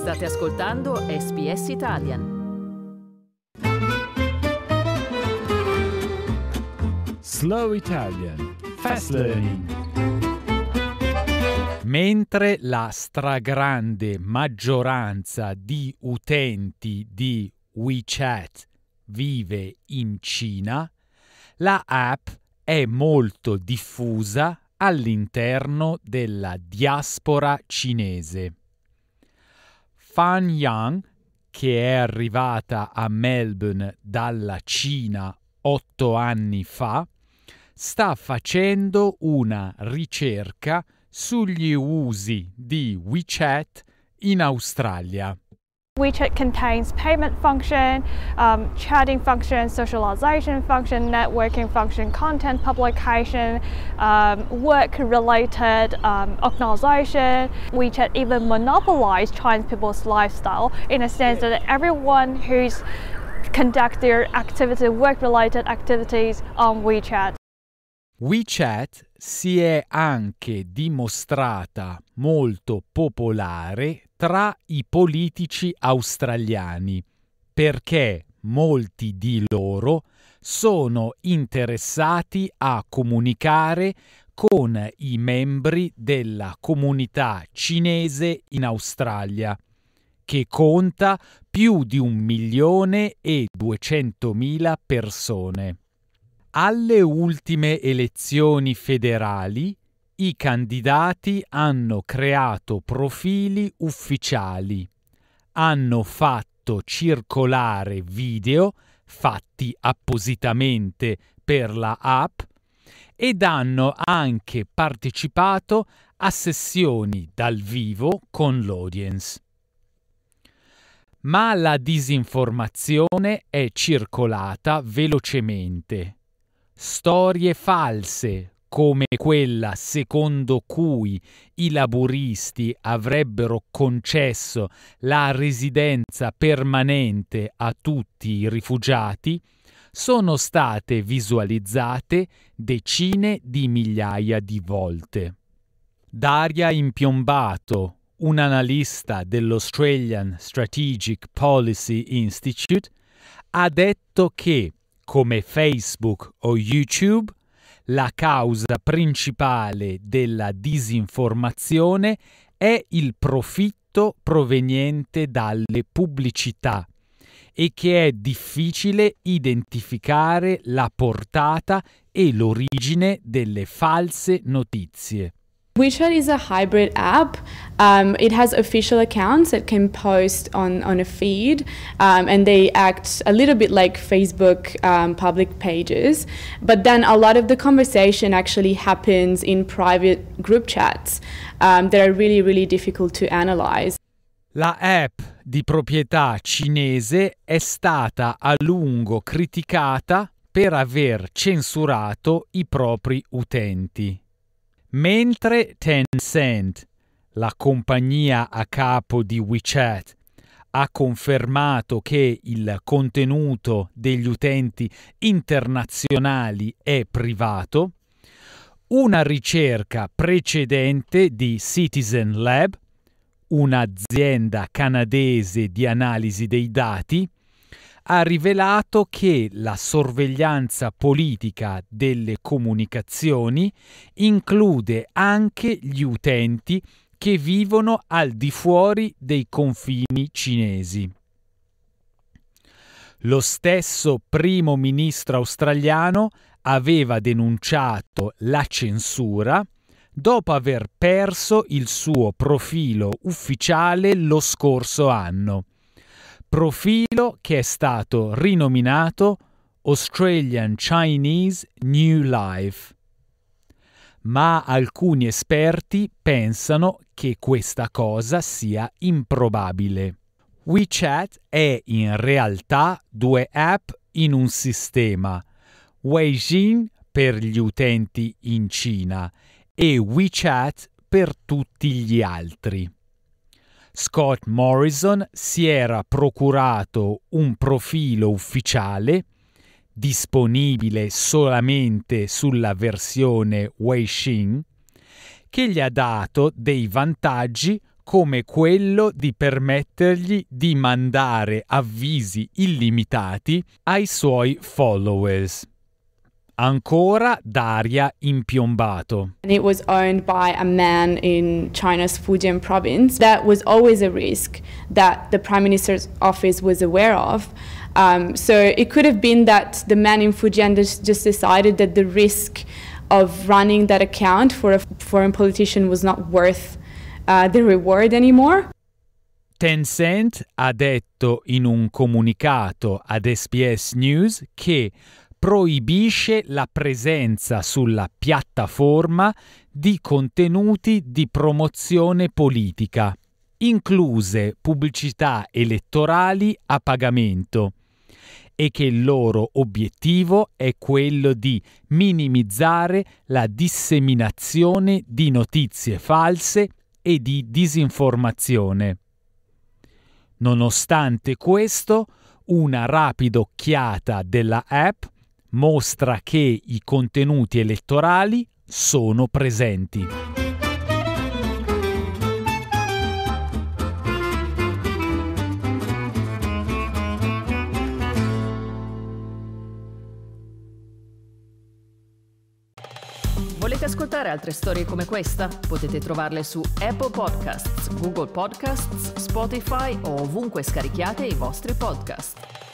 State ascoltando SPS Italian. Slow Italian Fast Learning Mentre la stragrande maggioranza di utenti di WeChat vive in Cina, la app è molto diffusa all'interno della diaspora cinese. Fan Yang, che è arrivata a Melbourne dalla Cina otto anni fa, sta facendo una ricerca sugli usi di WeChat in Australia. WeChat contains payment function, um, chatting function, socialization function, networking function, content publication, um, work-related um, organization. WeChat even monopolized Chinese people's lifestyle in a sense that everyone who's conduct their activity, work-related activities on WeChat. WeChat si è anche dimostrata molto popolare tra i politici australiani perché molti di loro sono interessati a comunicare con i membri della comunità cinese in Australia, che conta più di un milione e duecentomila persone. Alle ultime elezioni federali i candidati hanno creato profili ufficiali, hanno fatto circolare video fatti appositamente per la app ed hanno anche partecipato a sessioni dal vivo con l'audience. Ma la disinformazione è circolata velocemente storie false come quella secondo cui i laburisti avrebbero concesso la residenza permanente a tutti i rifugiati, sono state visualizzate decine di migliaia di volte. Daria Impiombato, un analista dell'Australian Strategic Policy Institute, ha detto che come Facebook o YouTube, la causa principale della disinformazione è il profitto proveniente dalle pubblicità e che è difficile identificare la portata e l'origine delle false notizie. WeChat is a hybrid app. Um, it has official accounts that can post on, on a feed, um, and they act a little bit like Facebook um, public pages. But then a lot of the conversation actually happens in private group chats um, that are really, really difficult to analyze. La app di proprietà cinese è stata a lungo criticata per aver censurato i propri utenti. Mentre Tencent, la compagnia a capo di WeChat, ha confermato che il contenuto degli utenti internazionali è privato, una ricerca precedente di Citizen Lab, un'azienda canadese di analisi dei dati, ha rivelato che la sorveglianza politica delle comunicazioni include anche gli utenti che vivono al di fuori dei confini cinesi. Lo stesso primo ministro australiano aveva denunciato la censura dopo aver perso il suo profilo ufficiale lo scorso anno profilo che è stato rinominato Australian Chinese New Life. Ma alcuni esperti pensano che questa cosa sia improbabile. WeChat è in realtà due app in un sistema. Weijin per gli utenti in Cina e WeChat per tutti gli altri. Scott Morrison si era procurato un profilo ufficiale disponibile solamente sulla versione Weixin che gli ha dato dei vantaggi come quello di permettergli di mandare avvisi illimitati ai suoi followers ancora d'aria impiombato. It was owned by a man in China's Fujian province. That was always a risk that the Prime Minister's office was aware of. Um, so it could have been that the man in Fujian just decided that the risk of running that account for a foreign politician was not worth uh, the reward anymore. Tencent ha detto in un comunicato ad SPS News che proibisce la presenza sulla piattaforma di contenuti di promozione politica, incluse pubblicità elettorali a pagamento, e che il loro obiettivo è quello di minimizzare la disseminazione di notizie false e di disinformazione. Nonostante questo, una rapida occhiata della app mostra che i contenuti elettorali sono presenti. Volete ascoltare altre storie come questa? Potete trovarle su Apple Podcasts, Google Podcasts, Spotify o ovunque scarichiate i vostri podcast.